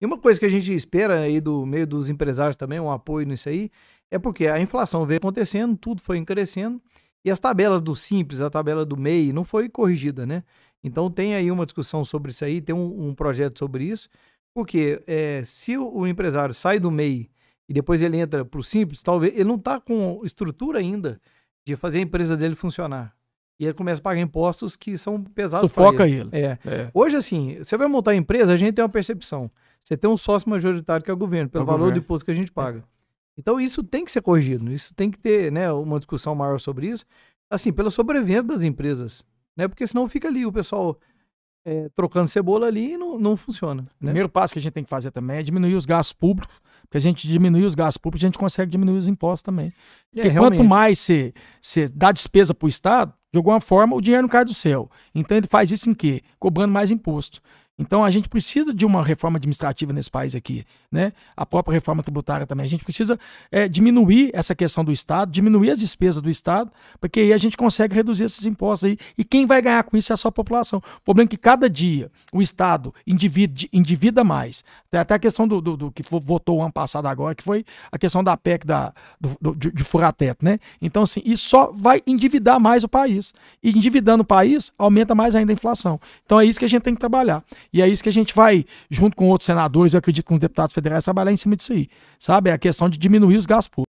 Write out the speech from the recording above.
E uma coisa que a gente espera aí do meio dos empresários também, um apoio nisso aí, é porque a inflação veio acontecendo, tudo foi crescendo, e as tabelas do Simples, a tabela do MEI, não foi corrigida, né? Então tem aí uma discussão sobre isso aí, tem um, um projeto sobre isso, porque é, se o empresário sai do MEI e depois ele entra para o Simples, talvez ele não está com estrutura ainda de fazer a empresa dele funcionar. E ele começa a pagar impostos que são pesados Sufoca ele. ele. É. é. Hoje, assim, você vai montar a empresa, a gente tem uma percepção. Você tem um sócio majoritário que é o governo, pelo é o valor governo. do imposto que a gente é. paga. Então, isso tem que ser corrigido. Isso tem que ter né, uma discussão maior sobre isso. Assim, pela sobrevivência das empresas. Né? Porque senão fica ali o pessoal é, trocando cebola ali e não, não funciona. Né? O primeiro passo que a gente tem que fazer também é diminuir os gastos públicos, porque a gente diminui os gastos públicos, a gente consegue diminuir os impostos também. É, porque é, quanto mais você dá despesa para o Estado, de alguma forma, o dinheiro não cai do céu. Então ele faz isso em quê? Cobrando mais imposto. Então a gente precisa de uma reforma administrativa nesse país aqui, né? A própria reforma tributária também. A gente precisa é, diminuir essa questão do Estado, diminuir as despesas do Estado, porque aí a gente consegue reduzir esses impostos aí. E quem vai ganhar com isso é a sua população. O problema é que cada dia o Estado endivida, endivida mais. Tem até a questão do, do, do, que votou o ano passado agora, que foi a questão da PEC da, do, do, de, de né? Então, assim, isso só vai endividar mais o país. E endividando o país, aumenta mais ainda a inflação. Então é isso que a gente tem que trabalhar. E é isso que a gente vai, junto com outros senadores, eu acredito com os deputados federais, trabalhar em cima disso aí. Sabe? É a questão de diminuir os gastos públicos.